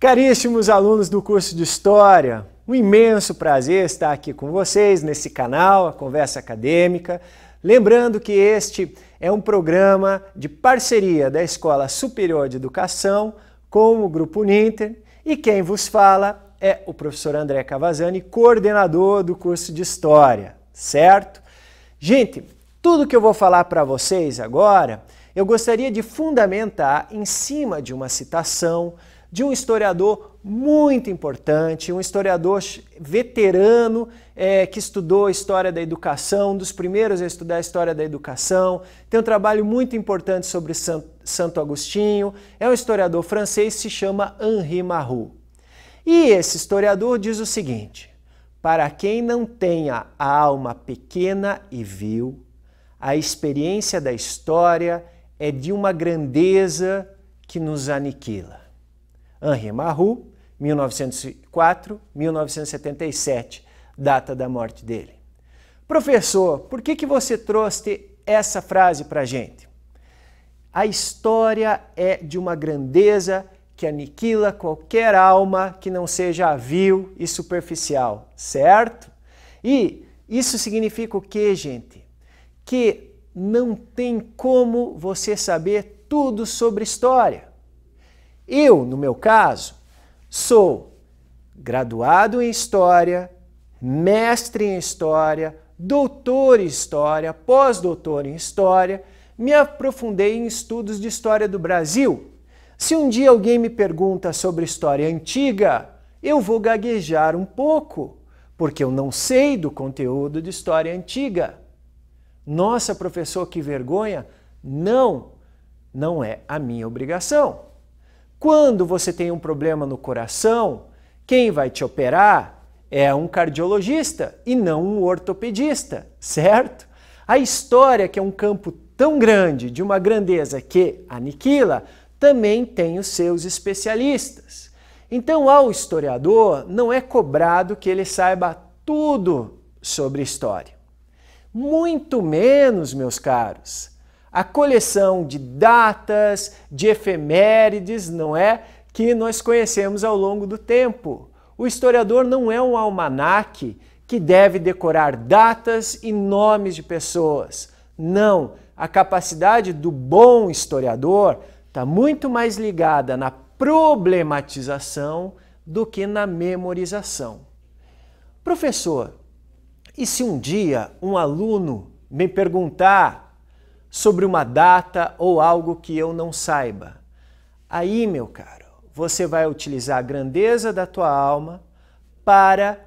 Caríssimos alunos do curso de História, um imenso prazer estar aqui com vocês nesse canal, a Conversa Acadêmica. Lembrando que este é um programa de parceria da Escola Superior de Educação com o Grupo Ninter e quem vos fala é o professor André Cavazzani, coordenador do curso de História, certo? Gente, tudo que eu vou falar para vocês agora eu gostaria de fundamentar em cima de uma citação de um historiador muito importante, um historiador veterano é, que estudou a história da educação, um dos primeiros a estudar a história da educação, tem um trabalho muito importante sobre Santo Agostinho, é um historiador francês, se chama Henri Marrou. E esse historiador diz o seguinte: para quem não tenha a alma pequena e vil, a experiência da história é de uma grandeza que nos aniquila. Henri Maru, 1904, 1977, data da morte dele. Professor, por que, que você trouxe essa frase para a gente? A história é de uma grandeza que aniquila qualquer alma que não seja vil e superficial, certo? E isso significa o que, gente? Que não tem como você saber tudo sobre história. Eu, no meu caso, sou graduado em História, mestre em História, doutor em História, pós-doutor em História, me aprofundei em estudos de História do Brasil. Se um dia alguém me pergunta sobre história antiga, eu vou gaguejar um pouco, porque eu não sei do conteúdo de história antiga. Nossa, professor, que vergonha! Não, não é a minha obrigação. Quando você tem um problema no coração, quem vai te operar é um cardiologista e não um ortopedista, certo? A história, que é um campo tão grande, de uma grandeza que aniquila, também tem os seus especialistas. Então, ao historiador, não é cobrado que ele saiba tudo sobre história. Muito menos, meus caros, a coleção de datas, de efemérides, não é? Que nós conhecemos ao longo do tempo. O historiador não é um almanaque que deve decorar datas e nomes de pessoas. Não, a capacidade do bom historiador está muito mais ligada na problematização do que na memorização. Professor, e se um dia um aluno me perguntar sobre uma data ou algo que eu não saiba? Aí, meu caro, você vai utilizar a grandeza da tua alma para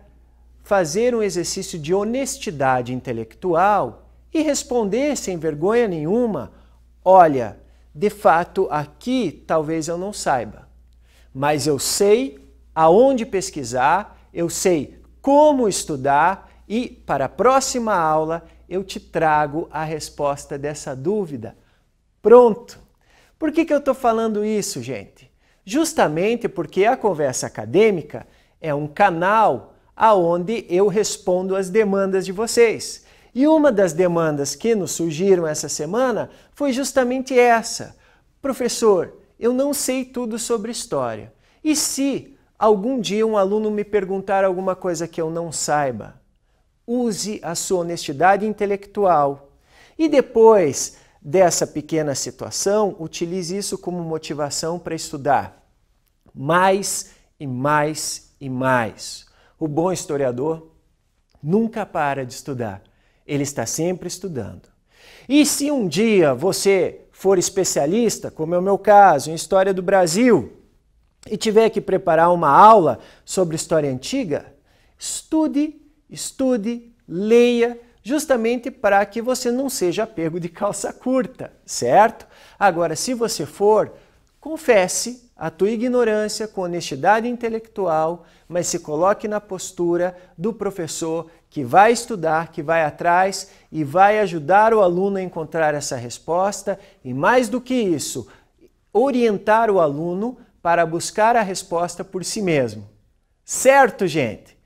fazer um exercício de honestidade intelectual e responder sem vergonha nenhuma: olha, de fato aqui talvez eu não saiba, mas eu sei aonde pesquisar, eu sei como estudar e para a próxima aula eu te trago a resposta dessa dúvida. Pronto! Por que, que eu estou falando isso, gente? Justamente porque a conversa acadêmica é um canal aonde eu respondo às demandas de vocês. E uma das demandas que nos surgiram essa semana foi justamente essa. Professor, eu não sei tudo sobre história. E se algum dia um aluno me perguntar alguma coisa que eu não saiba? use a sua honestidade intelectual. E depois dessa pequena situação, utilize isso como motivação para estudar mais e mais e mais. O bom historiador nunca para de estudar, ele está sempre estudando. E se um dia você for especialista, como é o meu caso, em História do Brasil, e tiver que preparar uma aula sobre história antiga, estude estude, leia, justamente para que você não seja pego de calça curta, certo? Agora, se você for, confesse a tua ignorância com honestidade intelectual, mas se coloque na postura do professor que vai estudar, que vai atrás e vai ajudar o aluno a encontrar essa resposta e mais do que isso, orientar o aluno para buscar a resposta por si mesmo. Certo, gente?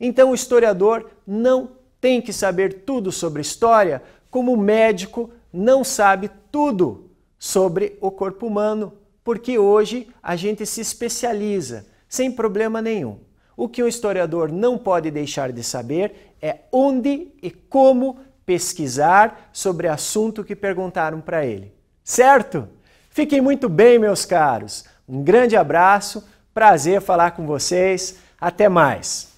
Então, o historiador não tem que saber tudo sobre história, como o médico não sabe tudo sobre o corpo humano, porque hoje a gente se especializa sem problema nenhum. O que um historiador não pode deixar de saber é onde e como pesquisar sobre assunto que perguntaram para ele. Certo? Fiquem muito bem, meus caros. Um grande abraço, prazer falar com vocês. Até mais.